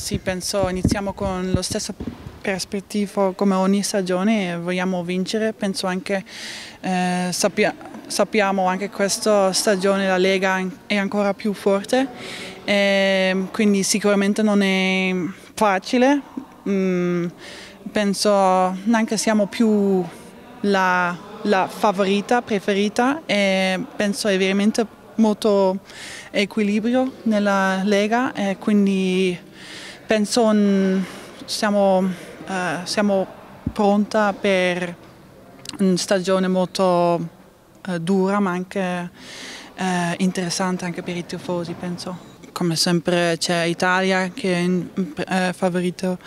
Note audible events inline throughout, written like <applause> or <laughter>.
sì, penso iniziamo con lo stesso perspettivo come ogni stagione, e vogliamo vincere, penso anche eh, sappia, sappiamo anche questa stagione la Lega è ancora più forte, eh, quindi sicuramente non è facile, mm, penso anche siamo più la, la favorita, preferita e penso è veramente molto equilibrio nella Lega e quindi penso siamo, uh, siamo pronta per una stagione molto uh, dura ma anche uh, interessante anche per i tifosi penso. Come sempre c'è Italia che è in, favorito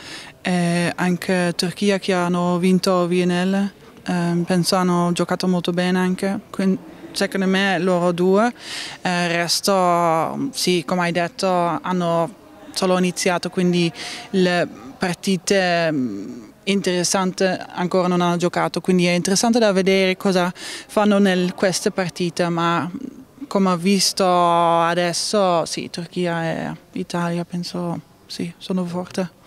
e anche Turchia che hanno vinto VNL, eh, penso hanno giocato molto bene anche, Quindi, secondo me loro due, il eh, resto sì come hai detto hanno solo iniziato, quindi le partite mm, interessanti ancora non hanno giocato, quindi è interessante da vedere cosa fanno in queste partite, ma come ho visto adesso, sì, Turchia e Italia penso sì, sono forte.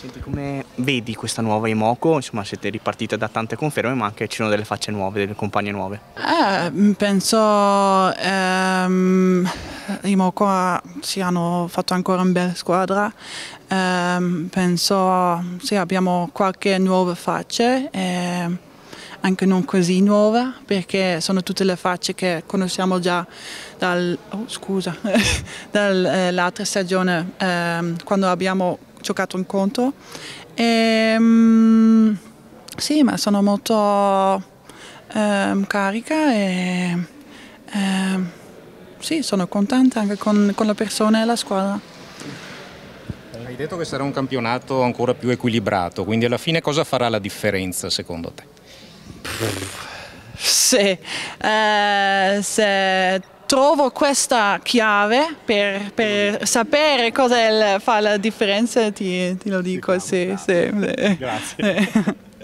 Senti, come vedi questa nuova Imoco? Insomma, siete ripartite da tante conferme, ma anche ci sono delle facce nuove, delle compagne nuove. Eh, penso... Ehm i Marocco si hanno fatto ancora una bella squadra, um, penso sì, abbiamo qualche nuova faccia, eh, anche non così nuova, perché sono tutte le facce che conosciamo già dall'altra oh, <laughs> dal, eh, stagione, eh, quando abbiamo giocato un conto. E, ehm, sì, ma sono molto ehm, carica e sì, sono contenta anche con, con la persona e la squadra. Hai detto che sarà un campionato ancora più equilibrato, quindi alla fine cosa farà la differenza secondo te? Sì, eh, se trovo questa chiave per, per sapere cosa fa la differenza ti, ti lo dico. Sì, sì, sì. <laughs> Grazie. Eh.